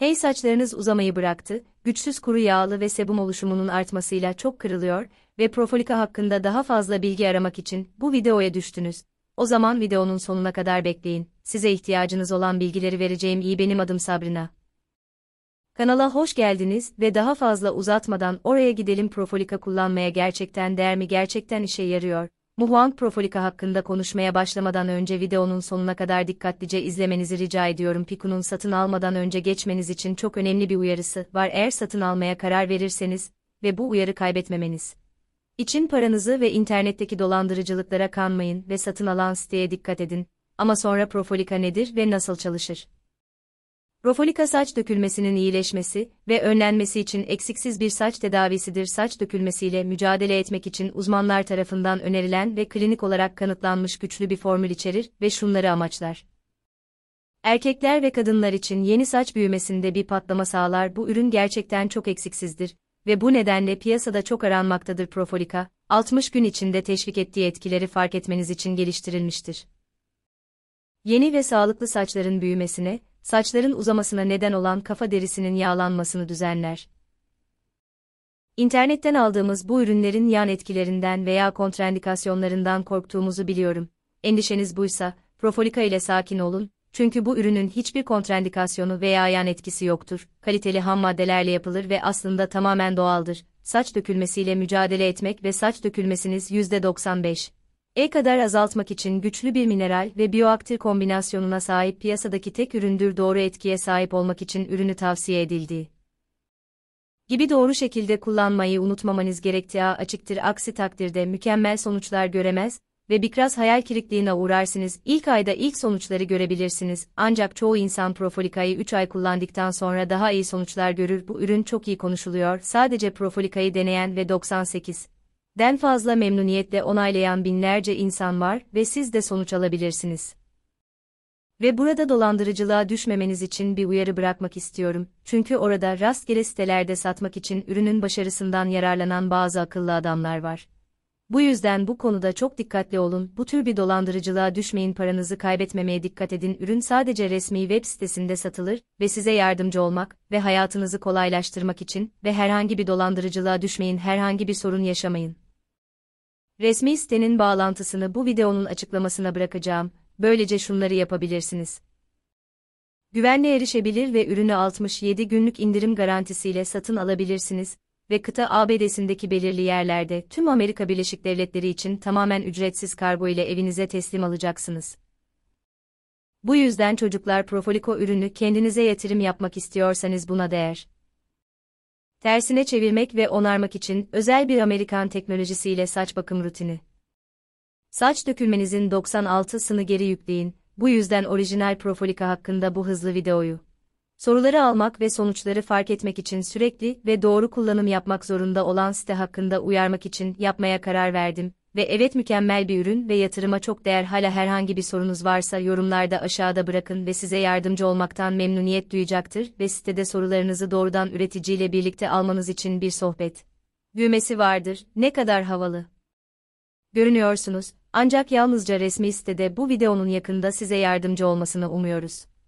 Hey saçlarınız uzamayı bıraktı, güçsüz kuru yağlı ve sebum oluşumunun artmasıyla çok kırılıyor ve profilika hakkında daha fazla bilgi aramak için bu videoya düştünüz. O zaman videonun sonuna kadar bekleyin, size ihtiyacınız olan bilgileri vereceğim iyi benim adım Sabrina. Kanala hoş geldiniz ve daha fazla uzatmadan oraya gidelim profilika kullanmaya gerçekten değer mi gerçekten işe yarıyor Muhuang Profilika hakkında konuşmaya başlamadan önce videonun sonuna kadar dikkatlice izlemenizi rica ediyorum. Piku'nun satın almadan önce geçmeniz için çok önemli bir uyarısı var. Eğer satın almaya karar verirseniz ve bu uyarı kaybetmemeniz için paranızı ve internetteki dolandırıcılıklara kanmayın ve satın alan siteye dikkat edin. Ama sonra Profilika nedir ve nasıl çalışır? Rofolika saç dökülmesinin iyileşmesi ve önlenmesi için eksiksiz bir saç tedavisidir. Saç dökülmesiyle mücadele etmek için uzmanlar tarafından önerilen ve klinik olarak kanıtlanmış güçlü bir formül içerir ve şunları amaçlar. Erkekler ve kadınlar için yeni saç büyümesinde bir patlama sağlar. Bu ürün gerçekten çok eksiksizdir ve bu nedenle piyasada çok aranmaktadır. Profolika, 60 gün içinde teşvik ettiği etkileri fark etmeniz için geliştirilmiştir. Yeni ve sağlıklı saçların büyümesine saçların uzamasına neden olan kafa derisinin yağlanmasını düzenler. İnternetten aldığımız bu ürünlerin yan etkilerinden veya kontraindikasyonlarından korktuğumuzu biliyorum. Endişeniz buysa, Profolika ile sakin olun, çünkü bu ürünün hiçbir kontraindikasyonu veya yan etkisi yoktur. Kaliteli ham maddelerle yapılır ve aslında tamamen doğaldır. Saç dökülmesiyle mücadele etmek ve saç dökülmesiniz %95. E kadar azaltmak için güçlü bir mineral ve bioaktif kombinasyonuna sahip piyasadaki tek üründür doğru etkiye sahip olmak için ürünü tavsiye edildi. gibi doğru şekilde kullanmayı unutmamanız gerektiği açıktır aksi takdirde mükemmel sonuçlar göremez ve biraz hayal kırıklığına uğrarsınız. İlk ayda ilk sonuçları görebilirsiniz ancak çoğu insan profolikayı 3 ay kullandıktan sonra daha iyi sonuçlar görür bu ürün çok iyi konuşuluyor sadece profolikayı deneyen ve 98 den fazla memnuniyetle onaylayan binlerce insan var ve siz de sonuç alabilirsiniz. Ve burada dolandırıcılığa düşmemeniz için bir uyarı bırakmak istiyorum. Çünkü orada rastgele sitelerde satmak için ürünün başarısından yararlanan bazı akıllı adamlar var. Bu yüzden bu konuda çok dikkatli olun. Bu tür bir dolandırıcılığa düşmeyin, paranızı kaybetmemeye dikkat edin. Ürün sadece resmi web sitesinde satılır ve size yardımcı olmak ve hayatınızı kolaylaştırmak için ve herhangi bir dolandırıcılığa düşmeyin, herhangi bir sorun yaşamayın. Resmi sitenin bağlantısını bu videonun açıklamasına bırakacağım, böylece şunları yapabilirsiniz. Güvenle erişebilir ve ürünü 67 günlük indirim garantisiyle satın alabilirsiniz ve kıta ABD'sindeki belirli yerlerde tüm Amerika Birleşik Devletleri için tamamen ücretsiz kargo ile evinize teslim alacaksınız. Bu yüzden çocuklar Profoliko ürünü kendinize yatırım yapmak istiyorsanız buna değer tersine çevirmek ve onarmak için özel bir Amerikan teknolojisiyle saç bakım rutini. Saç dökülmenizin 96'sını geri yükleyin, bu yüzden orijinal profilika hakkında bu hızlı videoyu. Soruları almak ve sonuçları fark etmek için sürekli ve doğru kullanım yapmak zorunda olan site hakkında uyarmak için yapmaya karar verdim ve evet mükemmel bir ürün ve yatırıma çok değer hala herhangi bir sorunuz varsa yorumlarda aşağıda bırakın ve size yardımcı olmaktan memnuniyet duyacaktır ve sitede sorularınızı doğrudan üreticiyle birlikte almanız için bir sohbet düğmesi vardır. Ne kadar havalı. Görünüyorsunuz, ancak yalnızca resmi sitede bu videonun yakında size yardımcı olmasını umuyoruz.